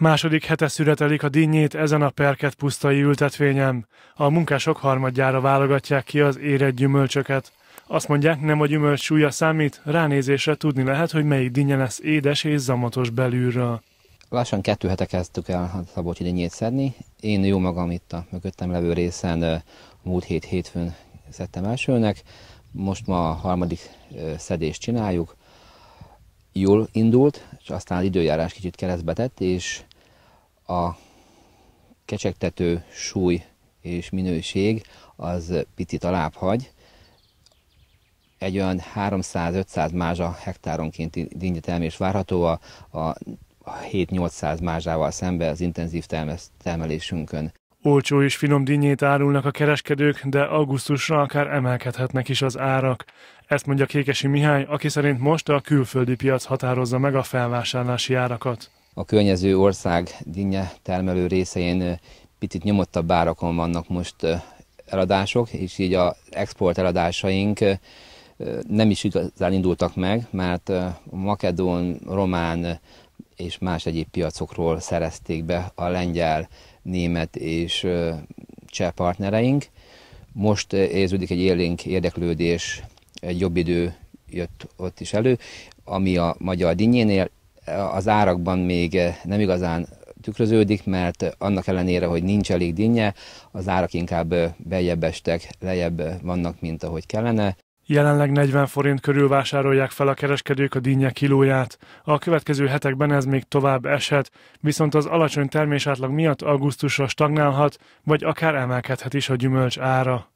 Második hete szüretelik a dinnyét ezen a perket pusztai ültetvényem. A munkások harmadjára válogatják ki az érett gyümölcsöket. Azt mondják, nem a gyümölcs súlya számít, ránézésre tudni lehet, hogy melyik dinnye lesz édes és zamatos belülről. Lassan kettő hete kezdtük el a szabocsi dinnyét szedni. Én jó magam itt a mögöttem levő részen múlt hét hétfőn szedtem elsőnek. Most ma a harmadik szedést csináljuk jól indult, és aztán időjárás kicsit keresztbe tett, és a kecsegtető súly és minőség az picit alább hagy. Egy olyan 300-500 mázsa hektáronkénti dinnyetelmés várható a, a 7-800 mázsával szembe az intenzív termelésünkön. Olcsó és finom dinnyét árulnak a kereskedők, de augusztusra akár emelkedhetnek is az árak. Ezt mondja Kékesi Mihály, aki szerint most a külföldi piac határozza meg a felvásárlási árakat. A környező ország dinnye termelő részein picit nyomottabb árakon vannak most eladások, és így az export eladásaink nem is igazán indultak meg, mert a makedón, román és más egyéb piacokról szerezték be a lengyel német és cseh partnereink. Most érződik egy élénk érdeklődés, egy jobb idő jött ott is elő, ami a magyar dinnyénél az árakban még nem igazán tükröződik, mert annak ellenére, hogy nincs elég dinnye, az árak inkább beljebb estek, lejjebb vannak, mint ahogy kellene. Jelenleg 40 forint körül vásárolják fel a kereskedők a dinnye kilóját. A következő hetekben ez még tovább eshet, viszont az alacsony átlag miatt augusztusra stagnálhat, vagy akár emelkedhet is a gyümölcs ára.